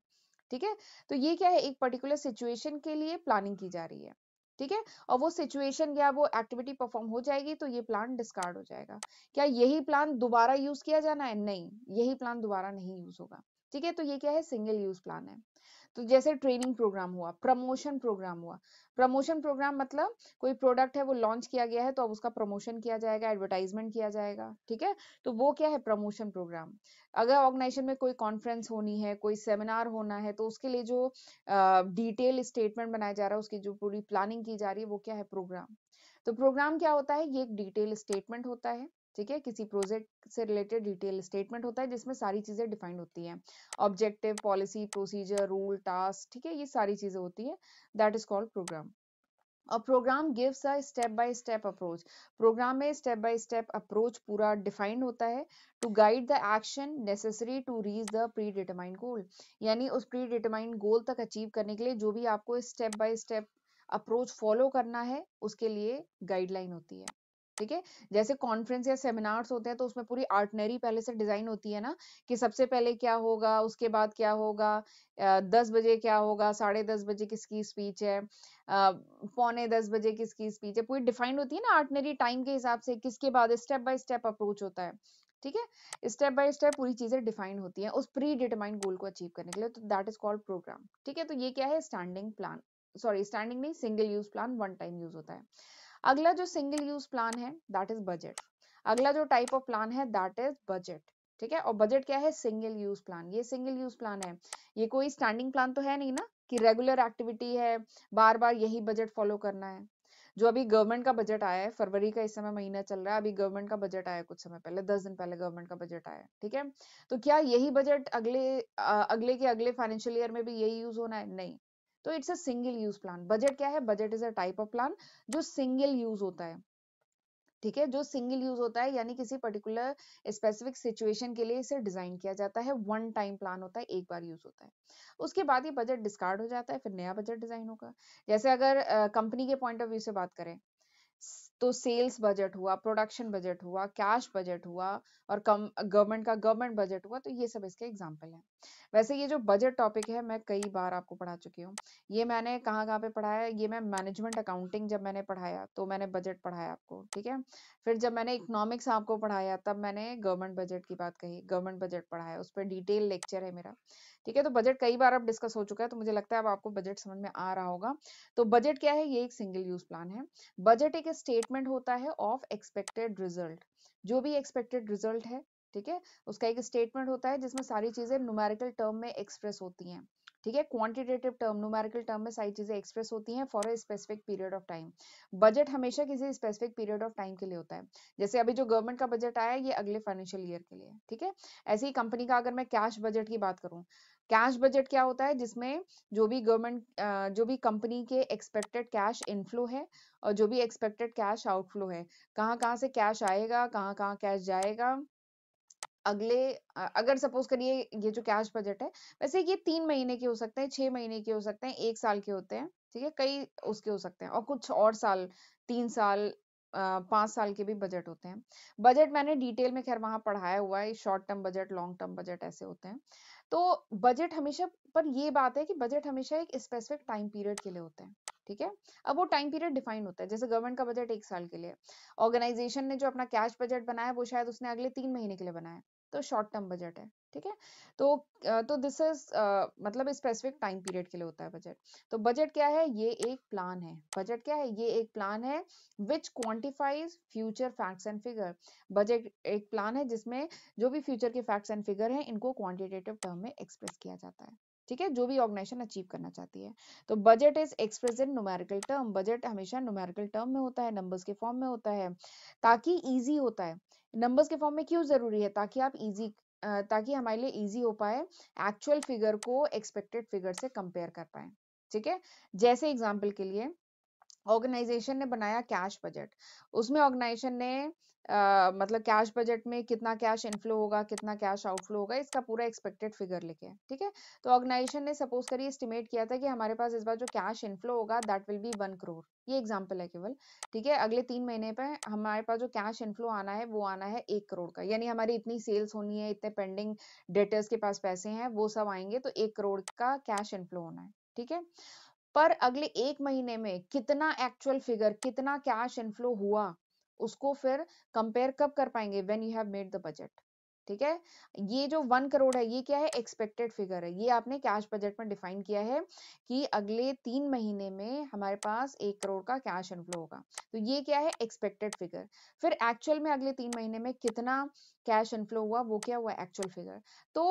ठीक है तो ये क्या है एक पर्टिकुलर सिचुएशन के लिए प्लानिंग की जा रही है ठीक है और वो सिचुएशन या वो एक्टिविटी परफॉर्म हो जाएगी तो ये प्लान डिस्कार्ड हो जाएगा क्या यही प्लान दोबारा यूज किया जाना है नहीं यही प्लान दोबारा नहीं यूज होगा ठीक है तो ये क्या है सिंगल यूज प्लान है तो जैसे ट्रेनिंग प्रोग्राम हुआ प्रमोशन प्रोग्राम हुआ प्रमोशन प्रोग्राम मतलब कोई प्रोडक्ट है वो लॉन्च किया गया है तो अब उसका प्रमोशन किया जाएगा एडवर्टाइजमेंट किया जाएगा ठीक है तो वो क्या है प्रमोशन प्रोग्राम अगर ऑर्गेनाइजेशन में कोई कॉन्फ्रेंस होनी है कोई सेमिनार होना है तो उसके लिए जो डिटेल स्टेटमेंट बनाया जा रहा है उसकी जो पूरी प्लानिंग की जा रही है वो क्या है प्रोग्राम तो प्रोग्राम क्या होता है ये एक डिटेल स्टेटमेंट होता है ठीक है किसी प्रोजेक्ट से रिलेटेड डिटेल स्टेटमेंट होता है जिसमें सारी चीजें डिफाइंड होती हैं objective policy procedure rule task ठीक है ये सारी चीजें होती है that is called programme a programme gives a step by step approach programme में स्टेप बाय स्टेप अप्रोच पूरा डिफाइंड होता है to guide the action necessary to reach the predetermined goal यानी उस प्री डिटरमाइंड गोल तक अचीव करने के लिए जो भी आपको step by step approach follow करना है उसके लिए गाइडलाइन होती है ठीक है जैसे कॉन्फ्रेंस या सेमिनार्स होते हैं तो उसमें पूरी आर्टनरी पहले से डिजाइन होती है ना कि सबसे पहले क्या होगा उसके बाद क्या होगा दस बजे क्या होगा साढ़े दस बजे किसकी स्पीच है पौने दस बजे किसकी स्पीच है पूरी डिफाइंड होती है ना आर्टनरी टाइम के हिसाब से किसके बाद स्टेप बाय स्टेप अप्रोच होता है ठीक है स्टेप बाय स्टेप पूरी चीजें डिफाइन होती हैं उस प्री डिटरमाइंड गोल को अचीव करने के लिए तो दैट इज कॉल्ड प्रोग्राम ठीक है तो ये क्या है स्टैंडिंग प्लान सॉरी स्टैंडिंग नहीं single use plan one time use होता है अगला जो सिंगल यूज प्लान है दैट इज बजट अगला जो टाइप ऑफ प्लान है दैट इज बजट ठीक है और बजट क्या है सिंगल यूज प्लान ये सिंगल यूज प्लान है ये कोई स्टैंडिंग प्लान तो है नहीं ना कि रेगुलर एक्टिविटी है बार बार यही बजट फॉलो करना है जो अभी गवर्नमेंट का बजट आया है फरवरी का इस समय महीना चल रहा है अभी गवर्नमेंट का बजट आया कुछ समय पहले दस दिन पहले गवर्नमेंट का बजट आया ठीक है तो क्या यही बजट अगले अगले के अगले फाइनेंशियल ईयर में भी यही यूज होना है नहीं तो it's a single use plan budget क्या है budget is a type of plan जो सिंगल यूज होता है ठीक है जो सिंगल यूज होता है यानी किसी पर्टिकुलर स्पेसिफिक सिचुएशन के लिए इसे डिजाइन किया जाता है वन टाइम प्लान होता है एक बार यूज होता है उसके बाद ये बजट डिस्कार्ड हो जाता है फिर नया बजट डिजाइन होगा जैसे अगर कंपनी के पॉइंट ऑफ व्यू से बात करें तो सेल्स बजट हुआ प्रोडक्शन बजट हुआ कैश बजट हुआ और कम गवर्नमेंट का गवर्नमेंट बजट हुआ तो ये सब इसके एग्जांपल हैं वैसे ये जो बजट टॉपिक है मैं कई बार आपको पढ़ा चुकी हूँ ये मैंने कहाँ कहाँ पे पढ़ाया ये मैं मैनेजमेंट अकाउंटिंग जब मैंने पढ़ाया तो मैंने बजट पढ़ाया आपको ठीक है फिर जब मैंने इकोनॉमिक्स आपको पढ़ाया तब मैंने गवर्नमेंट बजट की बात कही गवर्नमेंट बजट पढ़ाया उस पर डिटेल लेक्चर है मेरा ठीक है तो बजट कई बार अब डिस्कस हो चुका है तो मुझे लगता है अब आपको बजट समझ में आ रहा होगा तो बजट क्या है ये एक सिंगल यूज प्लान है बजट एक स्टेटमेंट होता है ऑफ एक्सपेक्टेड रिजल्ट जो भी एक्सपेक्टेड रिजल्ट है ठीक है उसका एक स्टेटमेंट होता है जिसमें सारी चीजें न्यूमेरिकल टर्म में एक्सप्रेस होती हैं ठीक है क्वांटिटेटिव टर्म न्यूमेरिकल टर्म में सारी चीजें एक्सप्रेस होती हैं for a specific period of time budget हमेशा किसी स्पेसिफिक पीरियड ऑफ टाइम के लिए होता है जैसे अभी जो गवर्नमेंट का बजट आया है ये अगले फाइनेंशियल ईयर के लिए ठीक है ऐसे ही कंपनी का अगर मैं कैश बजट की बात करूँ कैश बजट क्या होता है जिसमें जो भी गवर्नमेंट जो भी कंपनी के एक्सपेक्टेड कैश इनफ्लो है और जो भी एक्सपेक्टेड कैश आउटफ्लो है कहाँ कहाँ से कैश आएगा कहाँ कहाँ कैश जाएगा अगले अगर सपोज करिए ये जो कैश बजट है वैसे ये तीन महीने के हो सकते हैं छह महीने के हो सकते हैं एक साल के होते हैं ठीक है कई उसके हो सकते हैं और कुछ और साल तीन साल पांच साल के भी बजट होते हैं बजट मैंने डिटेल में खैर वहां पढ़ाया हुआ है short term budget long term budget ऐसे होते हैं तो बजट हमेशा पर ये बात है कि बजट हमेशा एक स्पेसिफिक टाइम पीरियड के लिए होते हैं ठीक है अब वो टाइम पीरियड डिफाइन होता है जैसे गवर्नमेंट का बजट एक साल के लिए ऑर्गेनाइजेशन ने जो अपना कैश बजट बनाया वो शायद उसने अगले तीन महीने के लिए बनाया तो शॉर्ट टर्म बजट है ठीक है तो तो दिस इज मतलब स्पेसिफिक टाइम पीरियड के लिए होता है बजट तो बजट क्या है ये एक प्लान है बजट क्या है ये एक प्लान है which quantifies future facts and figure budget एक प्लान है जिसमें जो भी फ्यूचर के फैक्ट्स एंड फिगर हैं इनको क्वांटिटेटिव टर्म में एक्सप्रेस किया जाता है ठीक है जो भी ऑर्गेनाइजेशन अचीव करना चाहती है तो budget is express in numerical term budget हमेशा न्यूमेरिकल टर्म में होता है नंबर्स के फॉर्म में होता है ताकि इजी होता है नंबर्स के फॉर्म में क्यों जरूरी है ताकि आप इजी ताकि हमारे लिए इजी हो पाए एक्चुअल फिगर को एक्सपेक्टेड फिगर से कंपेयर कर पाए ठीक है जैसे एग्जाम्पल के लिए ऑर्गेनाइजेशन ने बनाया कैश बजट उसमें ऑर्गेनाइजेशन ने आ, मतलब कैश बजट में कितना कैश इनफ्लो होगा कितना कैश आउटफ्लो होगा इसका पूरा एक्सपेक्टेड फिगर लिखे ठीक है तो ऑर्गेनाइजेशन ने सपोज करिए एस्टिमेट किया था कि हमारे पास इस बार जो कैश इनफ्लो होगा that will be one crore ये एग्जाम्पल है केवल ठीक है अगले तीन महीने पे हमारे पास जो कैश इनफ्लो आना है वो आना है एक करोड़ का यानी हमारी इतनी सेल्स होनी है इतने पेंडिंग डेटर्स के पास पैसे हैं वो सब आएंगे तो एक करोड़ का कैश इनफ्लो होना है ठीक है पर अगले एक महीने में कितना एक्चुअल फिगर कितना कैश इनफ्लो हुआ उसको फिर कंपेयर कब कर पाएंगे when you have made the budget ठीक है ये जो वन करोड़ है ये क्या है एक्सपेक्टेड फिगर है ये आपने कैश बजट में डिफाइन किया है कि अगले तीन महीने में हमारे पास एक करोड़ का कैश इनफ्लो होगा तो ये क्या है एक्सपेक्टेड फिगर फिर एक्चुअल में अगले तीन महीने में कितना कैश इनफ्लो हुआ वो क्या हुआ एक्चुअल फिगर तो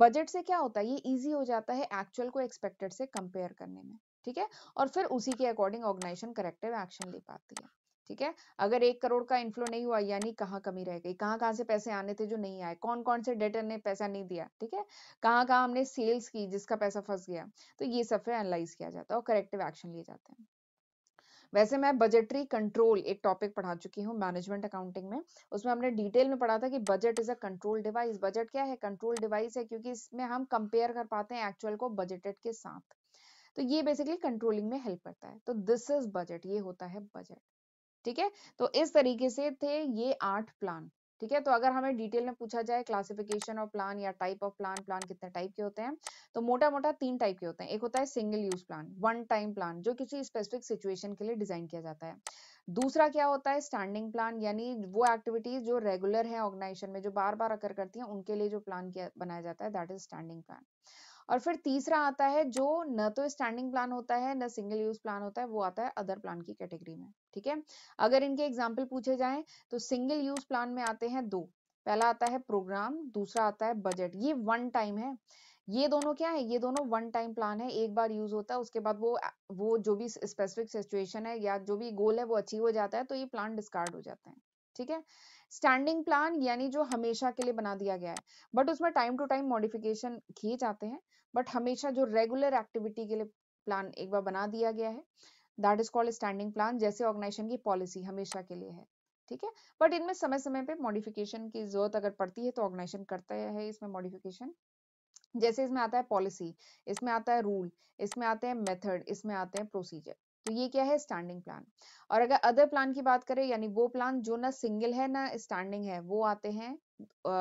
बजट से क्या होता है ये इजी हो जाता है एक्चुअल को एक्सपेक्टेड से कंपेयर करने में ठीक है और फिर उसी के अकॉर्डिंग ऑर्गेनाइजेशन करेक्टिव एक्शन ले पाती है ठीक है अगर एक करोड़ का इन्फ्लो नहीं हुआ यानी कहाँ कमी रह गई कहाँ कहाँ से पैसे आने थे जो नहीं आए कौन कौन से डेटर ने पैसा नहीं दिया ठीक है कहाँ कहाँ हमने सेल्स की जिसका पैसा फंस गया तो ये सब फिर एनालाइज किया जाता है और करेक्टिव एक्शन लिए जाते हैं वैसे मैं बजटरी कंट्रोल एक टॉपिक पढ़ा चुकी हूँ मैनेजमेंट अकाउंटिंग में उसमें हमने डिटेल में पढ़ा था कि budget is a control device budget क्या है कंट्रोल डिवाइस है क्योंकि इसमें हम कंपेयर कर पाते हैं एक्चुअल को बजटेड के साथ तो ये बेसिकली कंट्रोलिंग में हेल्प करता है तो दिस इज बजट ये होता है बजट ठीक है तो इस तरीके से थे ये आठ प्लान ठीक है तो अगर हमें डिटेल में पूछा जाए क्लासिफिकेशन ऑफ प्लान या टाइप ऑफ प्लान प्लान कितने टाइप के होते हैं तो मोटा मोटा तीन टाइप के होते हैं एक होता है single use plan one time plan जो किसी स्पेसिफिक सिचुएशन के लिए डिजाइन किया जाता है दूसरा क्या होता है स्टैंडिंग प्लान यानी वो एक्टिविटीज जो रेगुलर है ऑर्गेनाइजेशन में जो बार बार अकर करती है उनके लिए जो प्लान किया बनाया जाता है दैट इज स्टैंडिंग प्लान और फिर तीसरा आता है जो न तो स्टैंडिंग प्लान होता है न सिंगल यूज प्लान होता है वो आता है अदर प्लान की कैटेगरी में ठीक है अगर इनके एग्जाम्पल पूछे जाए तो सिंगल यूज प्लान में आते हैं दो पहला आता है प्रोग्राम दूसरा आता है बजट ये वन टाइम है ये दोनों क्या है ये दोनों वन टाइम प्लान है एक बार यूज होता है उसके बाद वो वो जो भी स्पेसिफिक सिचुएशन है या जो भी गोल है वो अचीव हो जाता है तो ये प्लान डिस्कार्ड हो जाते हैं ठीक है स्टैंडिंग प्लान यानी जो हमेशा के लिए बना दिया गया है बट उसमें टाइम टू टाइम मॉडिफिकेशन किए जाते हैं बट हमेशा जो रेगुलर एक्टिविटी के लिए प्लान एक बार बना दिया गया है that is called standing plan जैसे ऑर्गेनाइजेशन की पॉलिसी हमेशा के लिए है ठीक है बट इनमें समय समय पे मॉडिफिकेशन की जरूरत अगर पड़ती है तो ऑर्गेनाइजेशन करता है इसमें मॉडिफिकेशन जैसे इसमें आता है पॉलिसी इसमें आता है रूल इसमें आते हैं मेथड इसमें आते हैं प्रोसीजर तो ये क्या है स्टैंडिंग प्लान और अगर अदर प्लान की बात करें यानी वो प्लान जो ना सिंगल है ना स्टैंडिंग है वो आते हैं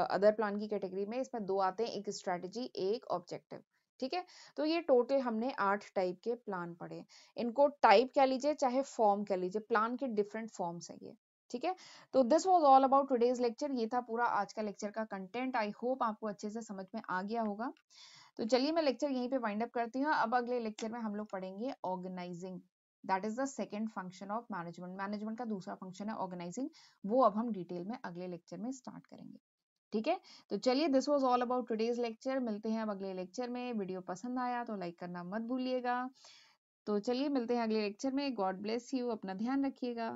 अदर प्लान की कैटेगरी में इसमें दो आते हैं एक स्ट्रेटेजी एक ऑब्जेक्टिव ठीक है तो ये टोटल हमने आठ टाइप के प्लान पढ़े इनको टाइप कह लीजिए चाहे फॉर्म कह लीजिए प्लान के डिफरेंट फॉर्म्स है ये ठीक है तो this was all about today's lecture ये था पूरा आज का लेक्चर का कंटेंट आई होप आपको अच्छे से समझ में आ गया होगा तो चलिए मैं लेक्चर यहीं पे वाइंड अप करती हूँ अब अगले लेक्चर में हम लोग पढ़ेंगे organising that is the second function of management management का दूसरा फंक्शन है ऑर्गेनाइजिंग वो अब हम डिटेल में अगले लेक्चर में स्टार्ट करेंगे ठीक है तो चलिए this was all about today's lecture मिलते हैं अब अगले लेक्चर में वीडियो पसंद आया तो लाइक करना मत भूलिएगा तो चलिए मिलते हैं अगले लेक्चर में गॉड ब्लेस यू अपना ध्यान रखिएगा